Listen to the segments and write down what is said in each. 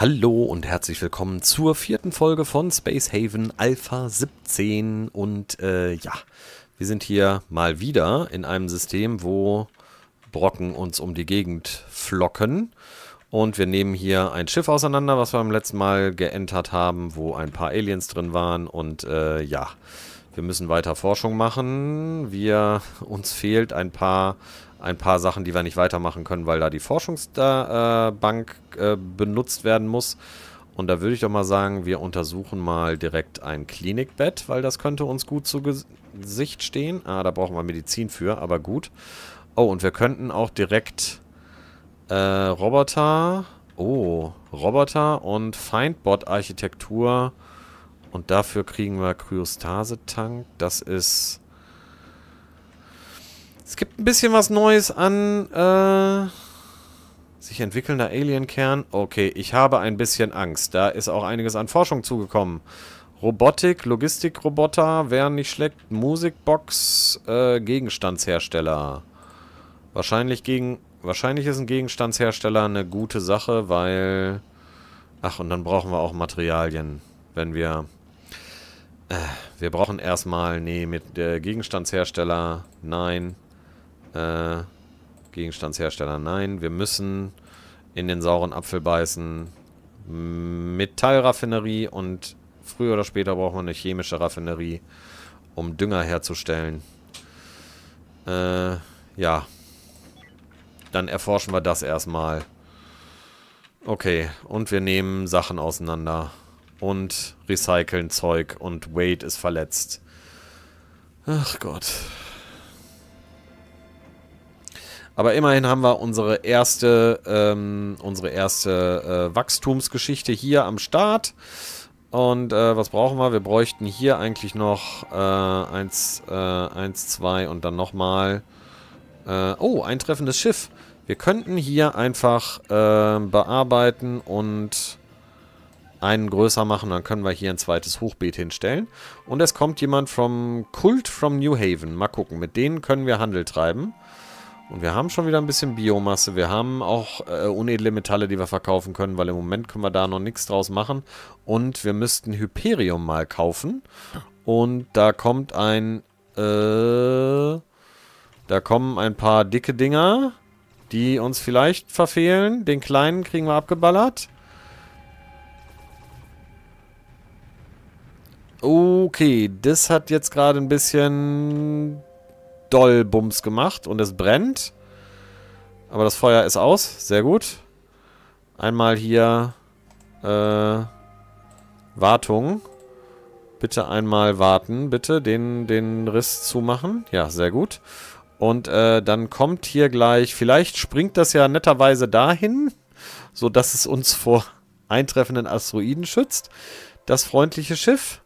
Hallo und herzlich willkommen zur vierten Folge von Space Haven Alpha 17 und äh, ja, wir sind hier mal wieder in einem System, wo Brocken uns um die Gegend flocken und wir nehmen hier ein Schiff auseinander, was wir beim letzten Mal geentert haben, wo ein paar Aliens drin waren und äh, ja, wir müssen weiter Forschung machen. Wir, uns fehlt ein paar ein paar Sachen, die wir nicht weitermachen können, weil da die Forschungsbank äh, äh, benutzt werden muss. Und da würde ich doch mal sagen, wir untersuchen mal direkt ein Klinikbett, weil das könnte uns gut zu Gesicht stehen. Ah, da brauchen wir Medizin für, aber gut. Oh, und wir könnten auch direkt äh, Roboter... Oh, Roboter und Feindbot-Architektur. Und dafür kriegen wir Kryostase-Tank. Das ist es gibt ein bisschen was Neues an äh, sich entwickelnder Alienkern. Okay, ich habe ein bisschen Angst. Da ist auch einiges an Forschung zugekommen. Robotik, Logistikroboter, wären nicht schlecht. Musikbox, äh, Gegenstandshersteller. Wahrscheinlich gegen... Wahrscheinlich ist ein Gegenstandshersteller eine gute Sache, weil... Ach, und dann brauchen wir auch Materialien, wenn wir... Äh, wir brauchen erstmal... Nee, mit der äh, Gegenstandshersteller... Nein. Äh, Gegenstandshersteller, nein. Wir müssen in den sauren Apfel beißen. Metallraffinerie und früher oder später brauchen wir eine chemische Raffinerie, um Dünger herzustellen. Äh, ja. Dann erforschen wir das erstmal. Okay, und wir nehmen Sachen auseinander und recyceln Zeug und Wade ist verletzt. Ach Gott. Aber immerhin haben wir unsere erste, ähm, unsere erste äh, Wachstumsgeschichte hier am Start. Und äh, was brauchen wir? Wir bräuchten hier eigentlich noch 1, äh, 1, 2 äh, und dann nochmal... Äh, oh, ein treffendes Schiff. Wir könnten hier einfach ähm, bearbeiten und einen größer machen, dann können wir hier ein zweites Hochbeet hinstellen. Und es kommt jemand vom Kult from New Haven. Mal gucken, mit denen können wir Handel treiben. Und wir haben schon wieder ein bisschen Biomasse. Wir haben auch äh, unedle Metalle, die wir verkaufen können, weil im Moment können wir da noch nichts draus machen. Und wir müssten Hyperium mal kaufen. Und da kommt ein... Äh, da kommen ein paar dicke Dinger, die uns vielleicht verfehlen. Den kleinen kriegen wir abgeballert. Okay, das hat jetzt gerade ein bisschen doll Bums gemacht und es brennt. Aber das Feuer ist aus. Sehr gut. Einmal hier äh, Wartung. Bitte einmal warten, bitte. Den, den Riss zumachen. Ja, sehr gut. Und äh, dann kommt hier gleich, vielleicht springt das ja netterweise dahin, sodass es uns vor eintreffenden Asteroiden schützt. Das freundliche Schiff.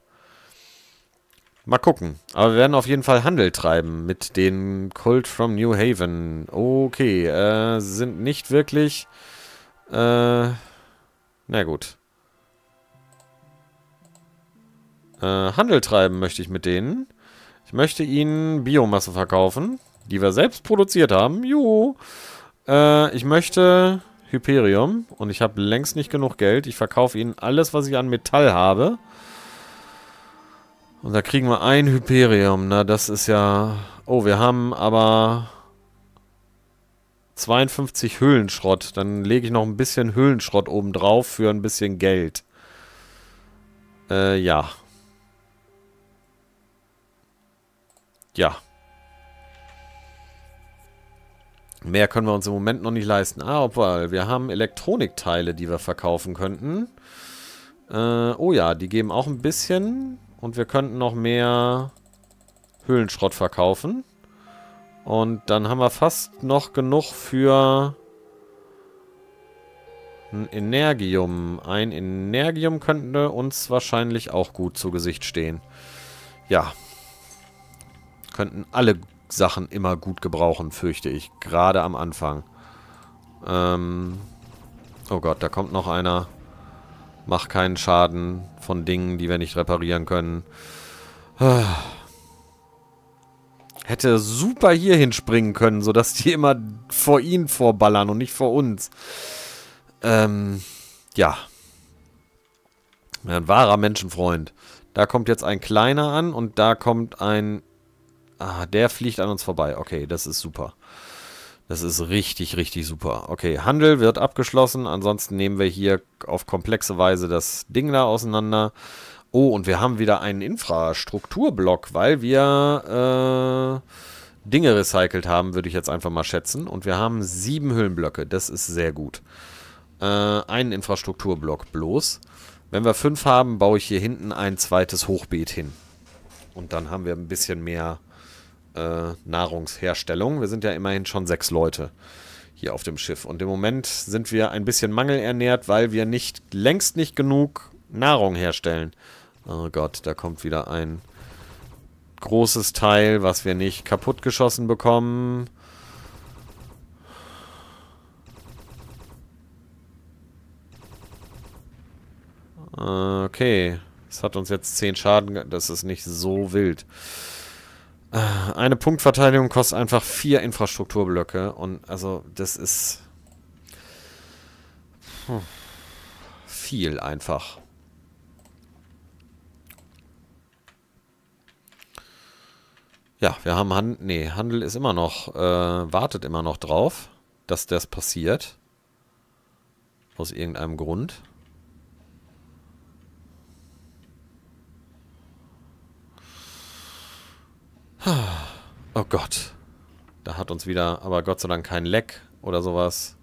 Mal gucken. Aber wir werden auf jeden Fall Handel treiben mit den Colt from New Haven. Okay, äh, sind nicht wirklich... Äh, na gut. Äh, Handel treiben möchte ich mit denen. Ich möchte ihnen Biomasse verkaufen, die wir selbst produziert haben. Juhu. Äh, ich möchte Hyperium und ich habe längst nicht genug Geld. Ich verkaufe ihnen alles, was ich an Metall habe. Und da kriegen wir ein Hyperium. Na, das ist ja... Oh, wir haben aber... 52 Höhlenschrott. Dann lege ich noch ein bisschen Höhlenschrott oben drauf für ein bisschen Geld. Äh, ja. Ja. Mehr können wir uns im Moment noch nicht leisten. Ah, obwohl, wir haben Elektronikteile, die wir verkaufen könnten. Äh, oh ja, die geben auch ein bisschen. Und wir könnten noch mehr Höhlenschrott verkaufen. Und dann haben wir fast noch genug für ein Energium. Ein Energium könnte uns wahrscheinlich auch gut zu Gesicht stehen. Ja. Könnten alle Sachen immer gut gebrauchen, fürchte ich. Gerade am Anfang. Ähm oh Gott, da kommt noch einer. Mach keinen Schaden von Dingen, die wir nicht reparieren können. Ah. Hätte super hier hinspringen können, sodass die immer vor ihn vorballern und nicht vor uns. Ähm, ja. Ein wahrer Menschenfreund. Da kommt jetzt ein kleiner an und da kommt ein... Ah, der fliegt an uns vorbei. Okay, das ist super. Das ist richtig, richtig super. Okay, Handel wird abgeschlossen. Ansonsten nehmen wir hier auf komplexe Weise das Ding da auseinander. Oh, und wir haben wieder einen Infrastrukturblock, weil wir äh, Dinge recycelt haben, würde ich jetzt einfach mal schätzen. Und wir haben sieben Hüllenblöcke. Das ist sehr gut. Äh, einen Infrastrukturblock bloß. Wenn wir fünf haben, baue ich hier hinten ein zweites Hochbeet hin. Und dann haben wir ein bisschen mehr äh, Nahrungsherstellung. Wir sind ja immerhin schon sechs Leute hier auf dem Schiff. Und im Moment sind wir ein bisschen mangelernährt, weil wir nicht längst nicht genug Nahrung herstellen. Oh Gott, da kommt wieder ein großes Teil, was wir nicht kaputtgeschossen bekommen. Okay. Das hat uns jetzt 10 Schaden. Das ist nicht so wild. Eine Punktverteidigung kostet einfach vier Infrastrukturblöcke und also das ist viel einfach. Ja, wir haben Handel. Nee, Handel ist immer noch, äh, wartet immer noch drauf, dass das passiert. Aus irgendeinem Grund. Oh Gott. Da hat uns wieder, aber Gott sei Dank kein Leck oder sowas.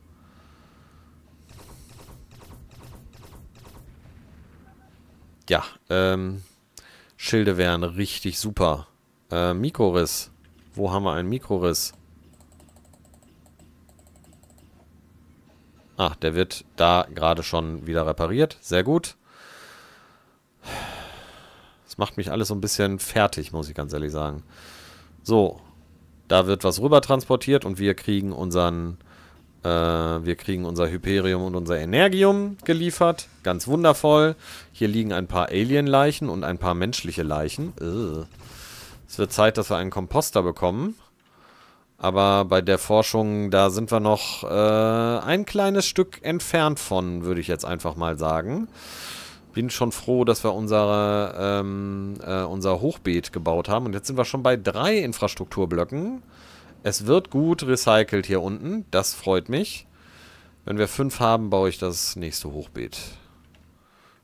Ja, ähm, Schilde wären richtig super. Äh, Mikroriss. Wo haben wir einen Mikroriss? Ach, der wird da gerade schon wieder repariert. Sehr gut macht mich alles so ein bisschen fertig, muss ich ganz ehrlich sagen. So, da wird was rüber transportiert und wir kriegen unseren, äh, wir kriegen unser Hyperium und unser Energium geliefert. Ganz wundervoll. Hier liegen ein paar Alien-Leichen und ein paar menschliche Leichen. Ugh. Es wird Zeit, dass wir einen Komposter bekommen. Aber bei der Forschung, da sind wir noch äh, ein kleines Stück entfernt von, würde ich jetzt einfach mal sagen bin schon froh, dass wir unsere, ähm, äh, unser Hochbeet gebaut haben. Und jetzt sind wir schon bei drei Infrastrukturblöcken. Es wird gut recycelt hier unten. Das freut mich. Wenn wir fünf haben, baue ich das nächste Hochbeet.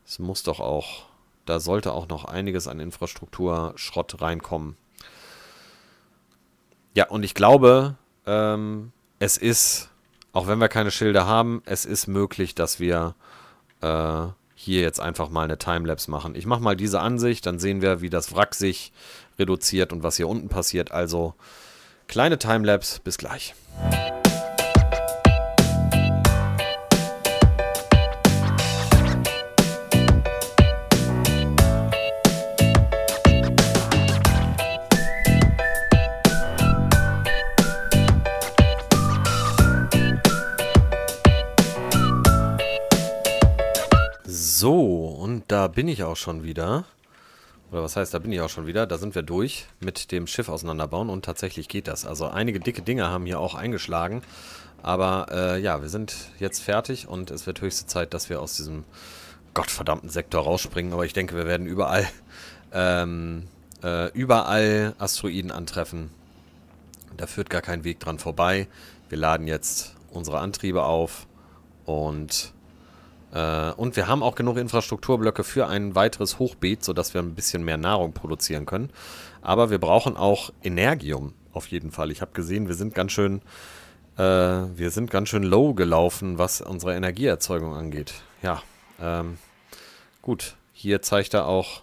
Es muss doch auch... Da sollte auch noch einiges an Infrastrukturschrott reinkommen. Ja, und ich glaube, ähm, es ist, auch wenn wir keine Schilder haben, es ist möglich, dass wir äh, hier jetzt einfach mal eine Timelapse machen. Ich mache mal diese Ansicht, dann sehen wir, wie das Wrack sich reduziert und was hier unten passiert. Also kleine Timelapse, bis gleich. bin ich auch schon wieder. Oder was heißt, da bin ich auch schon wieder. Da sind wir durch mit dem Schiff auseinanderbauen und tatsächlich geht das. Also einige dicke Dinge haben hier auch eingeschlagen. Aber äh, ja, wir sind jetzt fertig und es wird höchste Zeit, dass wir aus diesem gottverdammten Sektor rausspringen. Aber ich denke, wir werden überall, ähm, äh, überall Asteroiden antreffen. Da führt gar kein Weg dran vorbei. Wir laden jetzt unsere Antriebe auf und äh, und wir haben auch genug Infrastrukturblöcke für ein weiteres Hochbeet, sodass wir ein bisschen mehr Nahrung produzieren können. Aber wir brauchen auch Energium auf jeden Fall. Ich habe gesehen, wir sind ganz schön, äh, wir sind ganz schön low gelaufen, was unsere Energieerzeugung angeht. Ja, ähm, gut. Hier zeigt er auch,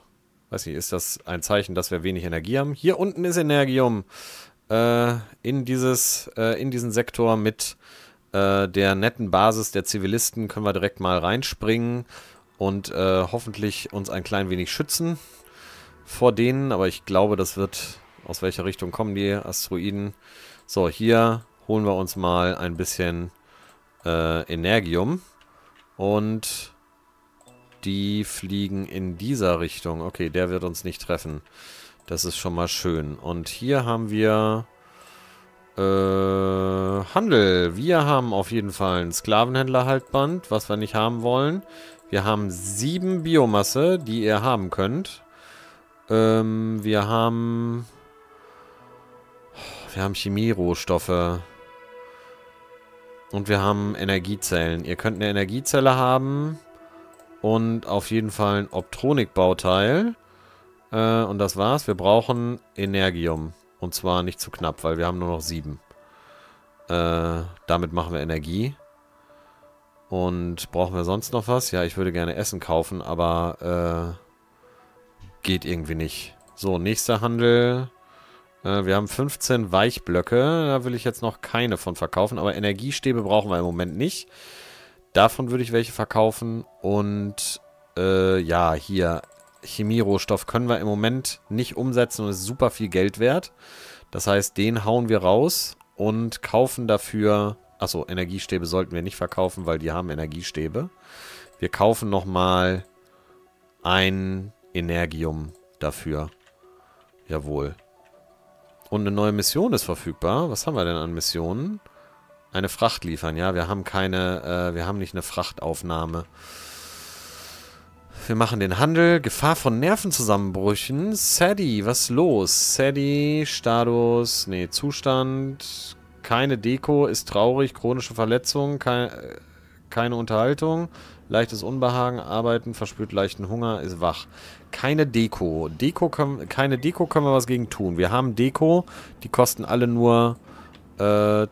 weiß nicht, ist das ein Zeichen, dass wir wenig Energie haben? Hier unten ist Energium äh, in dieses, äh, in diesen Sektor mit äh, der netten Basis der Zivilisten können wir direkt mal reinspringen und äh, hoffentlich uns ein klein wenig schützen vor denen. Aber ich glaube, das wird... Aus welcher Richtung kommen die Asteroiden? So, hier holen wir uns mal ein bisschen äh, Energium. Und die fliegen in dieser Richtung. Okay, der wird uns nicht treffen. Das ist schon mal schön. Und hier haben wir äh, Handel. Wir haben auf jeden Fall ein Sklavenhändlerhaltband, was wir nicht haben wollen. Wir haben sieben Biomasse, die ihr haben könnt. Ähm, wir haben... Wir haben Chemierohstoffe. Und wir haben Energiezellen. Ihr könnt eine Energiezelle haben. Und auf jeden Fall ein Optronik-Bauteil. Äh, und das war's. Wir brauchen Energium. Und zwar nicht zu knapp, weil wir haben nur noch sieben. Äh, damit machen wir Energie. Und brauchen wir sonst noch was? Ja, ich würde gerne Essen kaufen, aber äh, geht irgendwie nicht. So, nächster Handel. Äh, wir haben 15 Weichblöcke. Da will ich jetzt noch keine von verkaufen. Aber Energiestäbe brauchen wir im Moment nicht. Davon würde ich welche verkaufen. Und äh, ja, hier Chemierohstoff können wir im Moment nicht umsetzen und ist super viel Geld wert. Das heißt, den hauen wir raus und kaufen dafür... Achso, Energiestäbe sollten wir nicht verkaufen, weil die haben Energiestäbe. Wir kaufen nochmal ein Energium dafür. Jawohl. Und eine neue Mission ist verfügbar. Was haben wir denn an Missionen? Eine Fracht liefern, ja. Wir haben keine, äh, wir haben nicht eine Frachtaufnahme. Wir machen den Handel. Gefahr von Nervenzusammenbrüchen. Sadie, was ist los? Sadie, Status, nee, Zustand. Keine Deko, ist traurig, chronische Verletzung, kein, keine Unterhaltung. Leichtes Unbehagen, Arbeiten, verspürt leichten Hunger, ist wach. Keine Deko. Deko können, keine Deko können wir was gegen tun. Wir haben Deko, die kosten alle nur äh,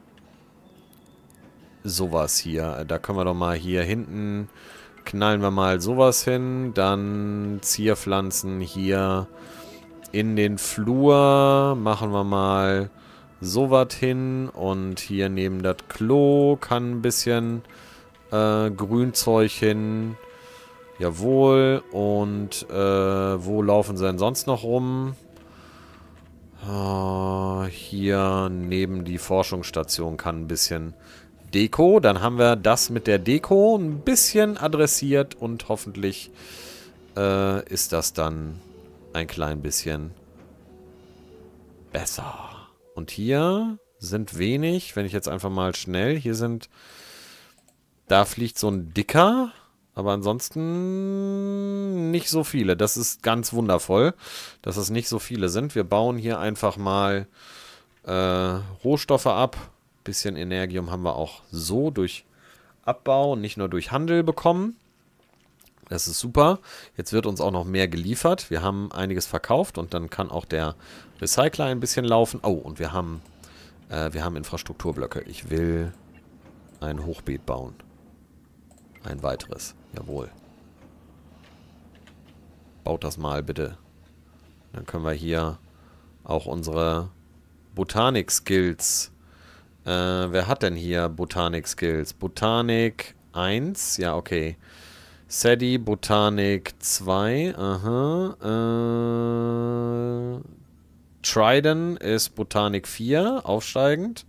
sowas hier. Da können wir doch mal hier hinten knallen wir mal sowas hin. Dann Zierpflanzen hier in den Flur. Machen wir mal sowas hin. Und hier neben das Klo kann ein bisschen äh, Grünzeug hin. Jawohl. Und äh, wo laufen sie denn sonst noch rum? Oh, hier neben die Forschungsstation kann ein bisschen Deko. Dann haben wir das mit der Deko ein bisschen adressiert und hoffentlich äh, ist das dann ein klein bisschen besser. Und hier sind wenig, wenn ich jetzt einfach mal schnell, hier sind, da fliegt so ein dicker, aber ansonsten nicht so viele. Das ist ganz wundervoll, dass es nicht so viele sind. Wir bauen hier einfach mal äh, Rohstoffe ab bisschen Energium haben wir auch so durch Abbau und nicht nur durch Handel bekommen. Das ist super. Jetzt wird uns auch noch mehr geliefert. Wir haben einiges verkauft und dann kann auch der Recycler ein bisschen laufen. Oh, und wir haben, äh, wir haben Infrastrukturblöcke. Ich will ein Hochbeet bauen. Ein weiteres. Jawohl. Baut das mal bitte. Dann können wir hier auch unsere Botanik-Skills äh, wer hat denn hier Botanik-Skills? Botanik 1, ja, okay. Sadie, Botanik 2, aha. Äh, Trident ist Botanik 4, aufsteigend.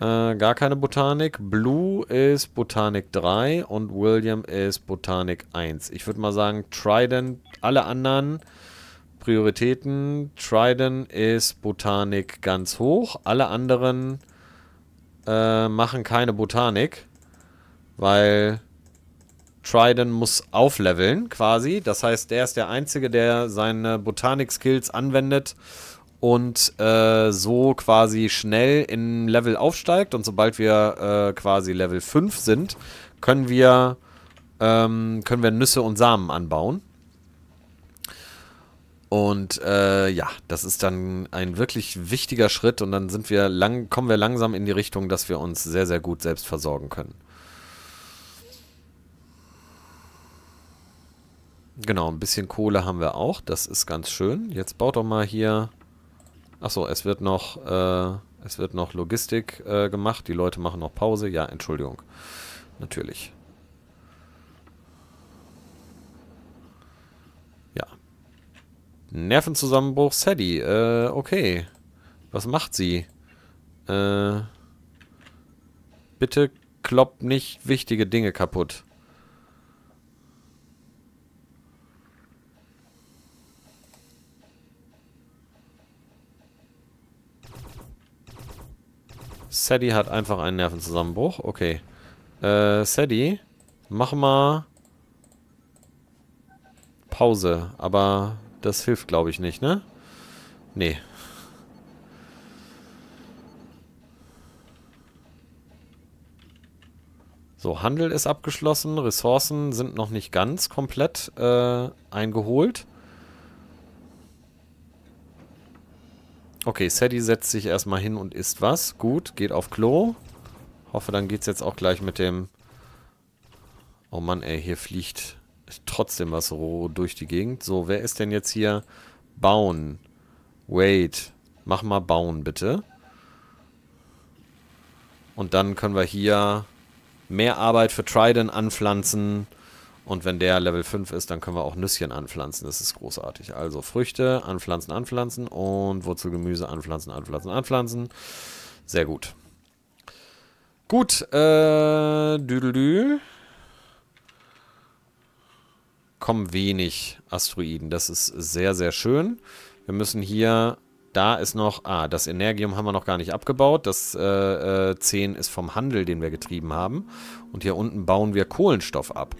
Äh, gar keine Botanik. Blue ist Botanik 3 und William ist Botanik 1. Ich würde mal sagen, Trident, alle anderen Prioritäten. Trident ist Botanik ganz hoch. Alle anderen äh, machen keine Botanik, weil Trident muss aufleveln quasi. Das heißt, der ist der Einzige, der seine Botanik-Skills anwendet und äh, so quasi schnell in Level aufsteigt. Und sobald wir äh, quasi Level 5 sind, können wir, ähm, können wir Nüsse und Samen anbauen. Und äh, ja, das ist dann ein wirklich wichtiger Schritt und dann sind wir lang, kommen wir langsam in die Richtung, dass wir uns sehr, sehr gut selbst versorgen können. Genau, ein bisschen Kohle haben wir auch, das ist ganz schön. Jetzt baut doch mal hier. Achso, es wird noch, äh, es wird noch Logistik äh, gemacht. Die Leute machen noch Pause. Ja, Entschuldigung. Natürlich. Nervenzusammenbruch Sadie. Äh, okay. Was macht sie? Äh, bitte kloppt nicht wichtige Dinge kaputt. Sadie hat einfach einen Nervenzusammenbruch. Okay. Äh, Sadie, mach mal Pause. Aber das hilft, glaube ich, nicht, ne? Nee. So, Handel ist abgeschlossen. Ressourcen sind noch nicht ganz komplett äh, eingeholt. Okay, Sadie setzt sich erstmal hin und isst was. Gut, geht auf Klo. Hoffe, dann geht es jetzt auch gleich mit dem... Oh Mann, ey, hier fliegt trotzdem was so durch die Gegend. So, wer ist denn jetzt hier? Bauen. Wait. Mach mal bauen, bitte. Und dann können wir hier mehr Arbeit für Trident anpflanzen. Und wenn der Level 5 ist, dann können wir auch Nüsschen anpflanzen. Das ist großartig. Also Früchte, anpflanzen, anpflanzen. Und Wurzelgemüse, anpflanzen, anpflanzen, anpflanzen. Sehr gut. Gut, äh, düdelü kommen wenig Asteroiden. Das ist sehr, sehr schön. Wir müssen hier... Da ist noch... Ah, das Energium haben wir noch gar nicht abgebaut. Das äh, äh, 10 ist vom Handel, den wir getrieben haben. Und hier unten bauen wir Kohlenstoff ab.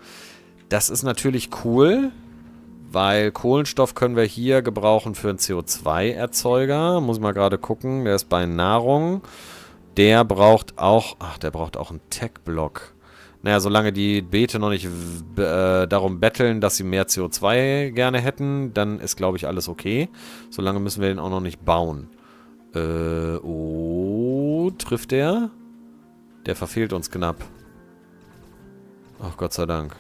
Das ist natürlich cool, weil Kohlenstoff können wir hier gebrauchen für einen CO2-Erzeuger. Muss mal gerade gucken. Der ist bei Nahrung. Der braucht auch... Ach, der braucht auch einen Tech-Block. Naja, solange die Beete noch nicht äh, darum betteln, dass sie mehr CO2 gerne hätten, dann ist, glaube ich, alles okay. Solange müssen wir den auch noch nicht bauen. Äh, oh, trifft der? Der verfehlt uns knapp. Ach, Gott sei Dank.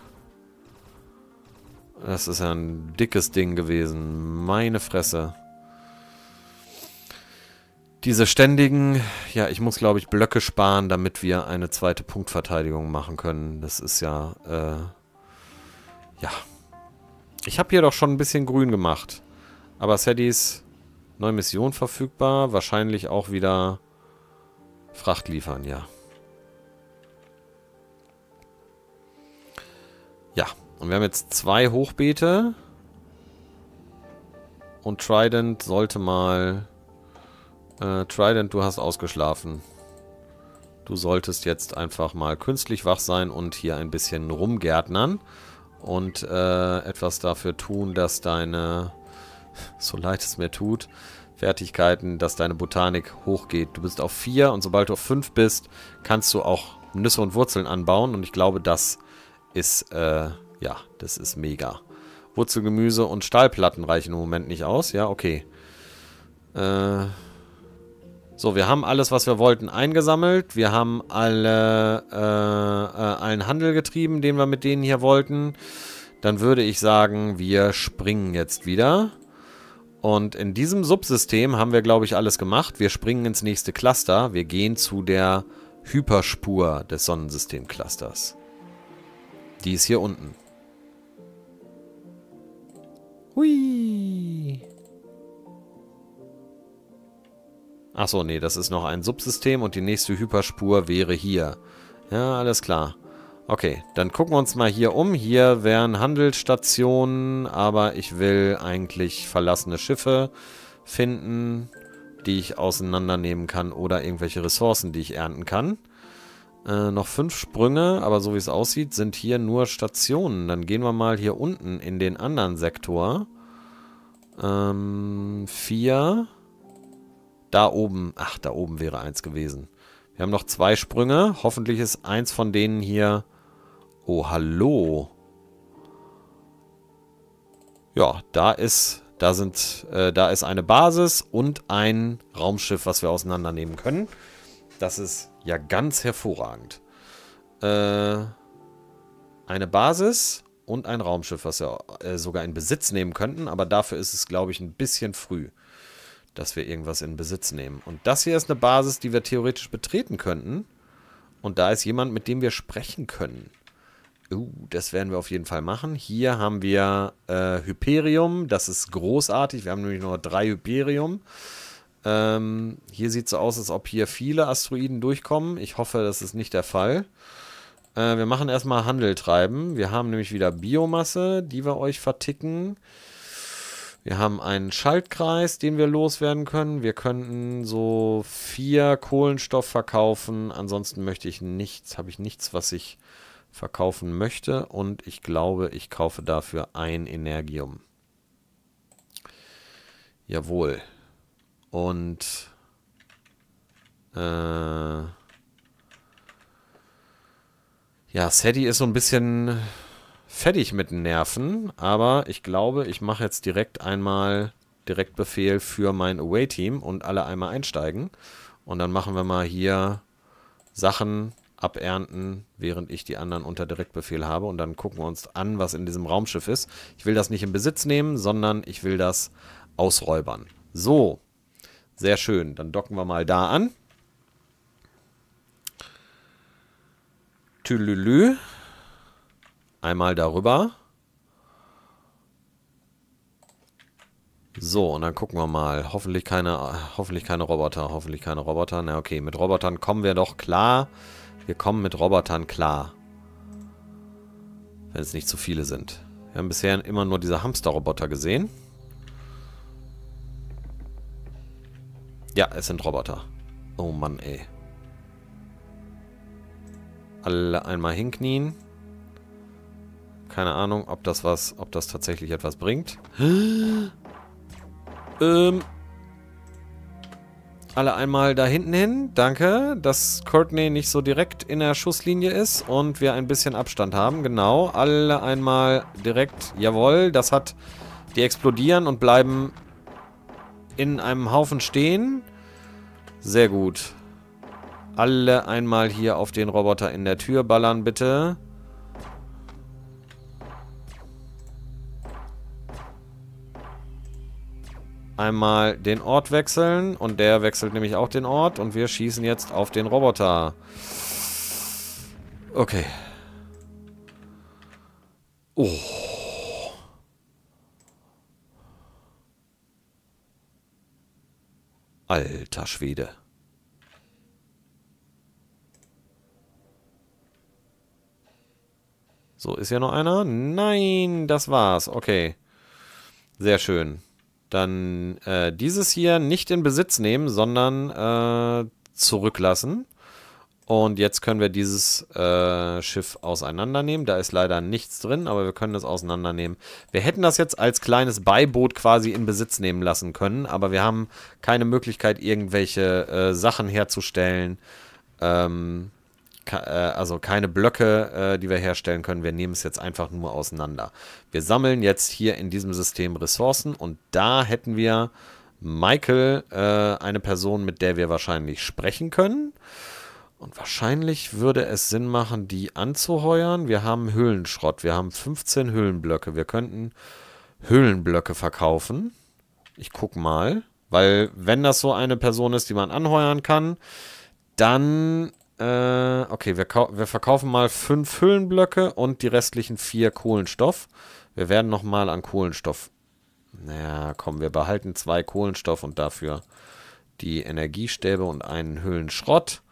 Das ist ja ein dickes Ding gewesen. Meine Fresse diese ständigen, ja, ich muss glaube ich Blöcke sparen, damit wir eine zweite Punktverteidigung machen können. Das ist ja, äh, ja. Ich habe hier doch schon ein bisschen grün gemacht. Aber Saddys neue Mission verfügbar, wahrscheinlich auch wieder Fracht liefern, ja. Ja, und wir haben jetzt zwei Hochbeete. Und Trident sollte mal äh, Trident, du hast ausgeschlafen. Du solltest jetzt einfach mal künstlich wach sein und hier ein bisschen rumgärtnern und äh, etwas dafür tun, dass deine, so leid es mir tut, Fertigkeiten, dass deine Botanik hochgeht. Du bist auf 4 und sobald du auf 5 bist, kannst du auch Nüsse und Wurzeln anbauen und ich glaube, das ist, äh, ja, das ist mega. Wurzelgemüse und Stahlplatten reichen im Moment nicht aus. Ja, okay. Äh, so, wir haben alles, was wir wollten, eingesammelt. Wir haben alle äh, äh, allen Handel getrieben, den wir mit denen hier wollten. Dann würde ich sagen, wir springen jetzt wieder. Und in diesem Subsystem haben wir, glaube ich, alles gemacht. Wir springen ins nächste Cluster. Wir gehen zu der Hyperspur des Sonnensystemclusters. Die ist hier unten. Hui! Achso, nee, das ist noch ein Subsystem und die nächste Hyperspur wäre hier. Ja, alles klar. Okay, dann gucken wir uns mal hier um. Hier wären Handelsstationen, aber ich will eigentlich verlassene Schiffe finden, die ich auseinandernehmen kann oder irgendwelche Ressourcen, die ich ernten kann. Äh, noch fünf Sprünge, aber so wie es aussieht, sind hier nur Stationen. Dann gehen wir mal hier unten in den anderen Sektor. Ähm, vier. Da oben. Ach, da oben wäre eins gewesen. Wir haben noch zwei Sprünge. Hoffentlich ist eins von denen hier... Oh, hallo. Ja, da ist... Da sind... Äh, da ist eine Basis und ein Raumschiff, was wir auseinandernehmen können. Das ist ja ganz hervorragend. Äh, eine Basis und ein Raumschiff, was wir äh, sogar in Besitz nehmen könnten. Aber dafür ist es, glaube ich, ein bisschen früh dass wir irgendwas in Besitz nehmen. Und das hier ist eine Basis, die wir theoretisch betreten könnten. Und da ist jemand, mit dem wir sprechen können. Uh, das werden wir auf jeden Fall machen. Hier haben wir äh, Hyperium. Das ist großartig. Wir haben nämlich nur drei Hyperium. Ähm, hier sieht es so aus, als ob hier viele Asteroiden durchkommen. Ich hoffe, das ist nicht der Fall. Äh, wir machen erstmal Handel treiben. Wir haben nämlich wieder Biomasse, die wir euch verticken. Wir haben einen Schaltkreis, den wir loswerden können. Wir könnten so vier Kohlenstoff verkaufen. Ansonsten möchte ich nichts, habe ich nichts, was ich verkaufen möchte. Und ich glaube, ich kaufe dafür ein Energium. Jawohl. Und äh, ja, Sadie ist so ein bisschen fertig mit Nerven, aber ich glaube, ich mache jetzt direkt einmal Direktbefehl für mein Away-Team und alle einmal einsteigen. Und dann machen wir mal hier Sachen abernten, während ich die anderen unter Direktbefehl habe. Und dann gucken wir uns an, was in diesem Raumschiff ist. Ich will das nicht in Besitz nehmen, sondern ich will das ausräubern. So, sehr schön. Dann docken wir mal da an. Tülülü. Einmal darüber. So, und dann gucken wir mal. Hoffentlich keine, hoffentlich keine Roboter, hoffentlich keine Roboter. Na okay, mit Robotern kommen wir doch klar. Wir kommen mit Robotern klar. Wenn es nicht zu viele sind. Wir haben bisher immer nur diese Hamster-Roboter gesehen. Ja, es sind Roboter. Oh Mann, ey. Alle einmal hinknien. Keine Ahnung, ob das was, ob das tatsächlich etwas bringt. Ähm. Alle einmal da hinten hin. Danke, dass Courtney nicht so direkt in der Schusslinie ist und wir ein bisschen Abstand haben. Genau, alle einmal direkt. Jawohl, das hat... Die explodieren und bleiben in einem Haufen stehen. Sehr gut. Alle einmal hier auf den Roboter in der Tür ballern, bitte. einmal den Ort wechseln und der wechselt nämlich auch den Ort und wir schießen jetzt auf den Roboter. Okay. Oh. Alter Schwede. So, ist hier noch einer? Nein, das war's. Okay. Sehr schön. Dann äh, dieses hier nicht in Besitz nehmen, sondern äh, zurücklassen. Und jetzt können wir dieses äh, Schiff auseinandernehmen. Da ist leider nichts drin, aber wir können das auseinandernehmen. Wir hätten das jetzt als kleines Beiboot quasi in Besitz nehmen lassen können, aber wir haben keine Möglichkeit, irgendwelche äh, Sachen herzustellen. Ähm, äh, also keine Blöcke, äh, die wir herstellen können. Wir nehmen es jetzt einfach nur auseinander. Wir sammeln jetzt hier in diesem System Ressourcen und da hätten wir Michael, äh, eine Person, mit der wir wahrscheinlich sprechen können. Und wahrscheinlich würde es Sinn machen, die anzuheuern. Wir haben Höhlenschrott. Wir haben 15 Höhlenblöcke. Wir könnten Höhlenblöcke verkaufen. Ich guck mal. Weil wenn das so eine Person ist, die man anheuern kann, dann äh, okay, wir, wir, verkaufen mal fünf Hüllenblöcke und die restlichen vier Kohlenstoff. Wir werden nochmal an Kohlenstoff... Naja, komm, wir behalten zwei Kohlenstoff und dafür die Energiestäbe und einen Hüllenschrott.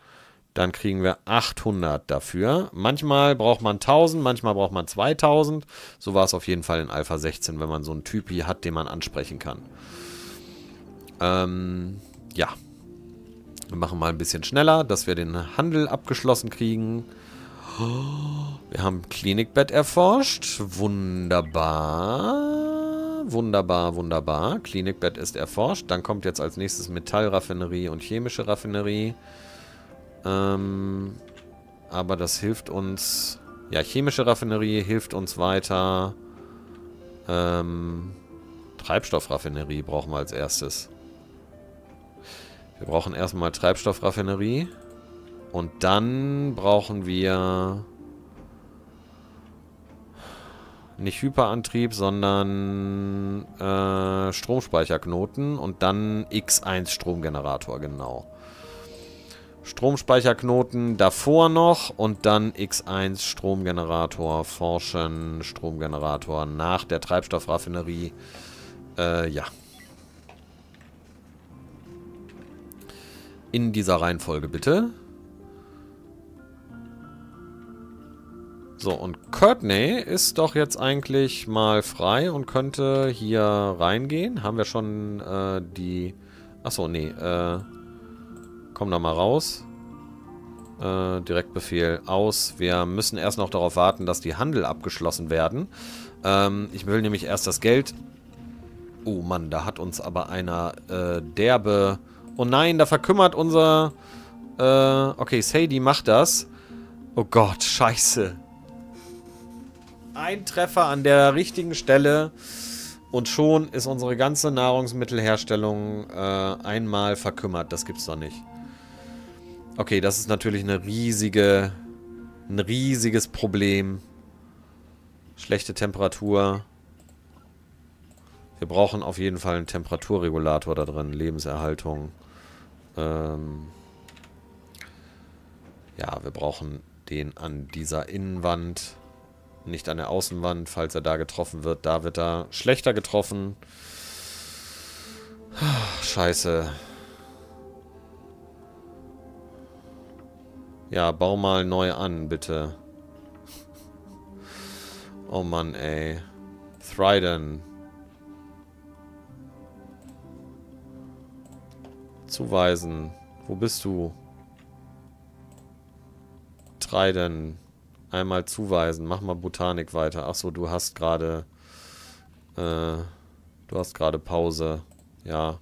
Dann kriegen wir 800 dafür. Manchmal braucht man 1000, manchmal braucht man 2000. So war es auf jeden Fall in Alpha 16, wenn man so einen Typi hat, den man ansprechen kann. Ähm, ja. Wir machen mal ein bisschen schneller, dass wir den Handel abgeschlossen kriegen. Wir haben Klinikbett erforscht. Wunderbar. Wunderbar, wunderbar. Klinikbett ist erforscht. Dann kommt jetzt als nächstes Metallraffinerie und chemische Raffinerie. Ähm, aber das hilft uns... Ja, chemische Raffinerie hilft uns weiter. Ähm, Treibstoffraffinerie brauchen wir als erstes. Wir brauchen erstmal Treibstoffraffinerie. Und dann brauchen wir nicht Hyperantrieb, sondern äh, Stromspeicherknoten und dann X1 Stromgenerator, genau. Stromspeicherknoten davor noch und dann X1 Stromgenerator, Forschen, Stromgenerator nach der Treibstoffraffinerie. Äh, ja. in dieser Reihenfolge bitte. So, und Courtney ist doch jetzt eigentlich mal frei und könnte hier reingehen. Haben wir schon äh, die... Achso, nee. Äh, komm da mal raus. Äh, Direktbefehl aus. Wir müssen erst noch darauf warten, dass die Handel abgeschlossen werden. Ähm, ich will nämlich erst das Geld... Oh Mann, da hat uns aber einer äh, derbe... Oh nein, da verkümmert unser... Äh, okay, Sadie macht das. Oh Gott, scheiße. Ein Treffer an der richtigen Stelle und schon ist unsere ganze Nahrungsmittelherstellung äh, einmal verkümmert. Das gibt's doch nicht. Okay, das ist natürlich eine riesige, ein riesiges Problem. Schlechte Temperatur. Wir brauchen auf jeden Fall einen Temperaturregulator da drin. Lebenserhaltung. Ähm ja, wir brauchen den an dieser Innenwand, nicht an der Außenwand, falls er da getroffen wird. Da wird er schlechter getroffen. Ah, scheiße. Ja, bau mal neu an, bitte. Oh Mann, ey. Thryden. Zuweisen. Wo bist du? Drei denn. Einmal zuweisen. Mach mal Botanik weiter. Achso, du hast gerade... Äh, du hast gerade Pause. Ja.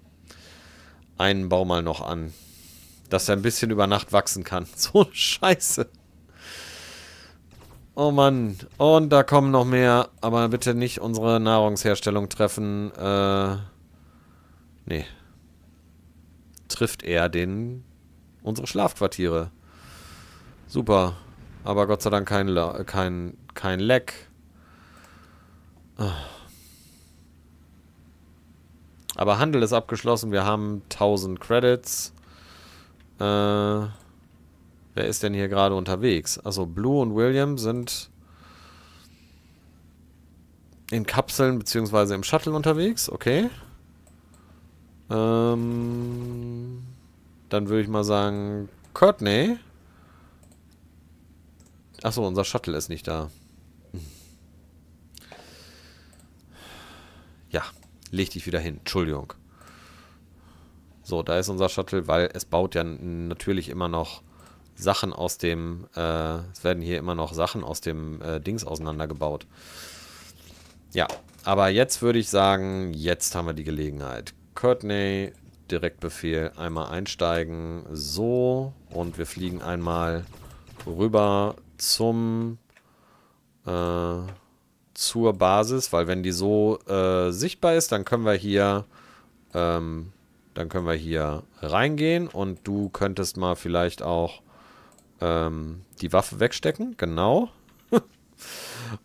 Einen Baum mal noch an. Dass er ein bisschen über Nacht wachsen kann. So scheiße. Oh Mann. Und da kommen noch mehr. Aber bitte nicht unsere Nahrungsherstellung treffen. Äh. Nee trifft er den unsere Schlafquartiere. Super. Aber Gott sei Dank kein, La kein, kein Leck. Ah. Aber Handel ist abgeschlossen. Wir haben 1000 Credits. Äh, wer ist denn hier gerade unterwegs? Also Blue und William sind in Kapseln bzw. im Shuttle unterwegs. Okay. Ähm, dann würde ich mal sagen, Courtney. Achso, unser Shuttle ist nicht da. Ja, leg dich wieder hin. Entschuldigung. So, da ist unser Shuttle, weil es baut ja natürlich immer noch Sachen aus dem, äh, es werden hier immer noch Sachen aus dem äh, Dings auseinandergebaut. Ja, aber jetzt würde ich sagen, jetzt haben wir die Gelegenheit. Courtney, Direktbefehl, einmal einsteigen, so. Und wir fliegen einmal rüber zum, äh, zur Basis, weil wenn die so äh, sichtbar ist, dann können wir hier, ähm, dann können wir hier reingehen und du könntest mal vielleicht auch ähm, die Waffe wegstecken, genau.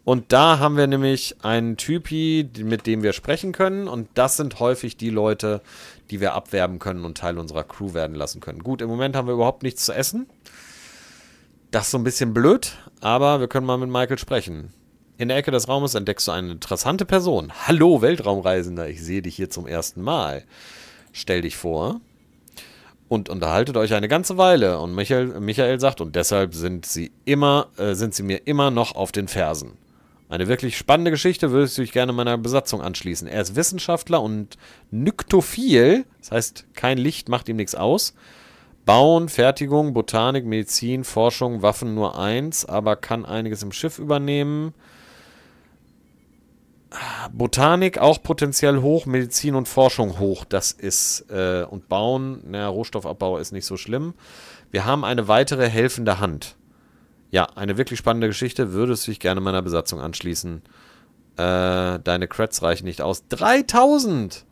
Und da haben wir nämlich einen Typi, mit dem wir sprechen können. Und das sind häufig die Leute, die wir abwerben können und Teil unserer Crew werden lassen können. Gut, im Moment haben wir überhaupt nichts zu essen. Das ist so ein bisschen blöd, aber wir können mal mit Michael sprechen. In der Ecke des Raumes entdeckst du eine interessante Person. Hallo, Weltraumreisender, ich sehe dich hier zum ersten Mal. Stell dich vor und unterhaltet euch eine ganze Weile. Und Michael, Michael sagt, und deshalb sind sie immer, äh, sind sie mir immer noch auf den Fersen. Eine wirklich spannende Geschichte würde ich gerne meiner Besatzung anschließen. Er ist Wissenschaftler und Nyktophil, das heißt, kein Licht macht ihm nichts aus. Bauen, Fertigung, Botanik, Medizin, Forschung, Waffen nur eins, aber kann einiges im Schiff übernehmen. Botanik auch potenziell hoch, Medizin und Forschung hoch, das ist. Äh, und Bauen, naja, ne, Rohstoffabbau ist nicht so schlimm. Wir haben eine weitere helfende Hand. Ja, eine wirklich spannende Geschichte. Würdest du dich gerne meiner Besatzung anschließen? Äh, deine Creds reichen nicht aus. 3000!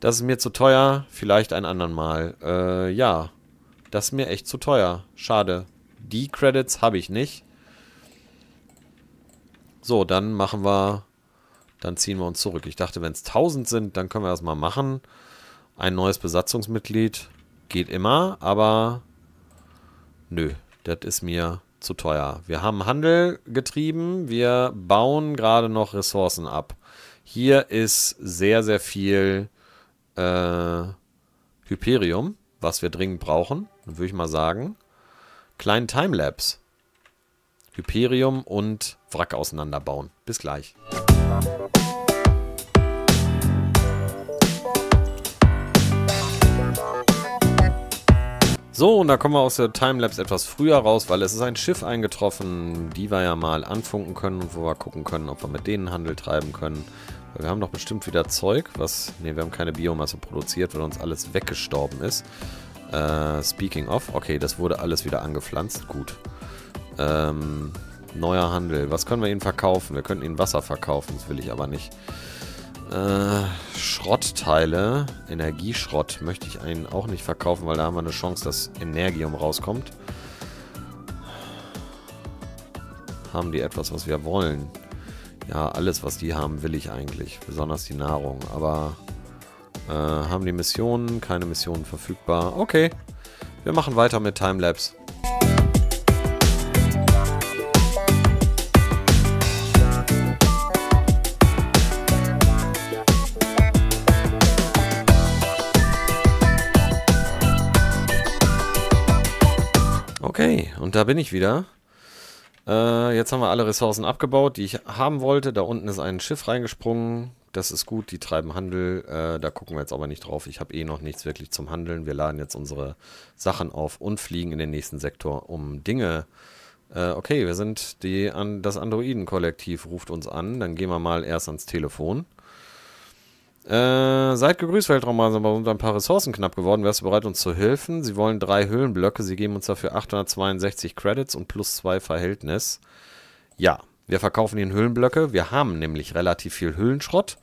Das ist mir zu teuer. Vielleicht ein andern Mal. Äh, ja. Das ist mir echt zu teuer. Schade. Die Credits habe ich nicht. So, dann machen wir dann ziehen wir uns zurück. Ich dachte, wenn es 1000 sind, dann können wir das mal machen. Ein neues Besatzungsmitglied geht immer, aber nö, das ist mir zu teuer. Wir haben Handel getrieben, wir bauen gerade noch Ressourcen ab. Hier ist sehr, sehr viel äh, Hyperium, was wir dringend brauchen, würde ich mal sagen. Kleinen Timelapse. Hyperium und Wrack auseinanderbauen. Bis gleich. So, und da kommen wir aus der Timelapse etwas früher raus, weil es ist ein Schiff eingetroffen, die wir ja mal anfunken können und wo wir gucken können, ob wir mit denen Handel treiben können. Weil wir haben doch bestimmt wieder Zeug, was... Ne, wir haben keine Biomasse produziert, weil uns alles weggestorben ist. Äh, speaking of. Okay, das wurde alles wieder angepflanzt. Gut. Ähm, Neuer Handel. Was können wir ihnen verkaufen? Wir könnten ihnen Wasser verkaufen, das will ich aber nicht. Äh, Schrottteile, Energieschrott möchte ich ihnen auch nicht verkaufen, weil da haben wir eine Chance, dass Energium rauskommt. Haben die etwas, was wir wollen? Ja, alles, was die haben, will ich eigentlich. Besonders die Nahrung. Aber äh, haben die Missionen? Keine Missionen verfügbar. Okay, wir machen weiter mit Timelapse. Und da bin ich wieder. Äh, jetzt haben wir alle Ressourcen abgebaut, die ich haben wollte. Da unten ist ein Schiff reingesprungen. Das ist gut, die treiben Handel. Äh, da gucken wir jetzt aber nicht drauf. Ich habe eh noch nichts wirklich zum Handeln. Wir laden jetzt unsere Sachen auf und fliegen in den nächsten Sektor, um Dinge... Äh, okay, wir sind die, an, das Androiden-Kollektiv ruft uns an. Dann gehen wir mal erst ans Telefon. Äh, seid gegrüßt, Weltraumreise, aber sind ein paar Ressourcen knapp geworden. Wärst du bereit, uns zu helfen? Sie wollen drei Höhlenblöcke. Sie geben uns dafür 862 Credits und plus zwei Verhältnis. Ja, wir verkaufen ihnen Höhlenblöcke. Wir haben nämlich relativ viel Höhlenschrott.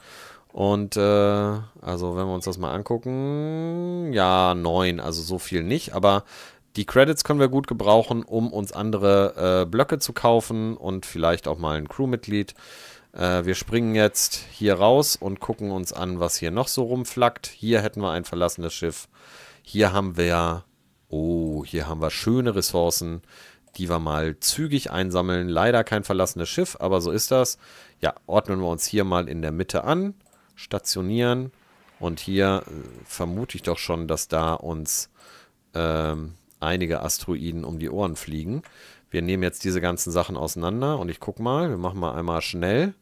Und äh, also wenn wir uns das mal angucken, ja, neun, also so viel nicht, aber die Credits können wir gut gebrauchen, um uns andere äh, Blöcke zu kaufen und vielleicht auch mal ein Crewmitglied. Äh, wir springen jetzt hier raus und gucken uns an, was hier noch so rumflackt. Hier hätten wir ein verlassenes Schiff. Hier haben wir... Oh, hier haben wir schöne Ressourcen, die wir mal zügig einsammeln. Leider kein verlassenes Schiff, aber so ist das. Ja, ordnen wir uns hier mal in der Mitte an. Stationieren. Und hier äh, vermute ich doch schon, dass da uns ähm, einige Asteroiden um die Ohren fliegen. Wir nehmen jetzt diese ganzen Sachen auseinander und ich gucke mal, wir machen mal einmal schnell.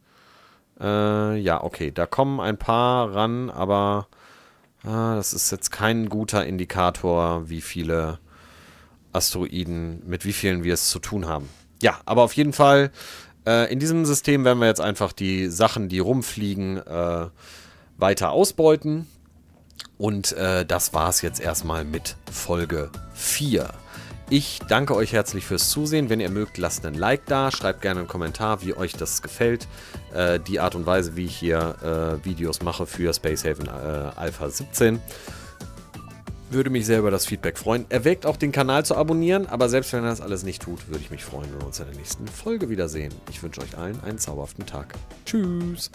Äh, ja, okay, da kommen ein paar ran, aber äh, das ist jetzt kein guter Indikator, wie viele Asteroiden, mit wie vielen wir es zu tun haben. Ja, aber auf jeden Fall, äh, in diesem System werden wir jetzt einfach die Sachen, die rumfliegen, äh, weiter ausbeuten. Und äh, das war es jetzt erstmal mit Folge 4. Ich danke euch herzlich fürs Zusehen. Wenn ihr mögt, lasst einen Like da. Schreibt gerne einen Kommentar, wie euch das gefällt. Äh, die Art und Weise, wie ich hier äh, Videos mache für Space Haven äh, Alpha 17. Würde mich sehr über das Feedback freuen. Erwägt auch, den Kanal zu abonnieren. Aber selbst wenn ihr das alles nicht tut, würde ich mich freuen, wenn wir uns in der nächsten Folge wiedersehen. Ich wünsche euch allen einen zauberhaften Tag. Tschüss.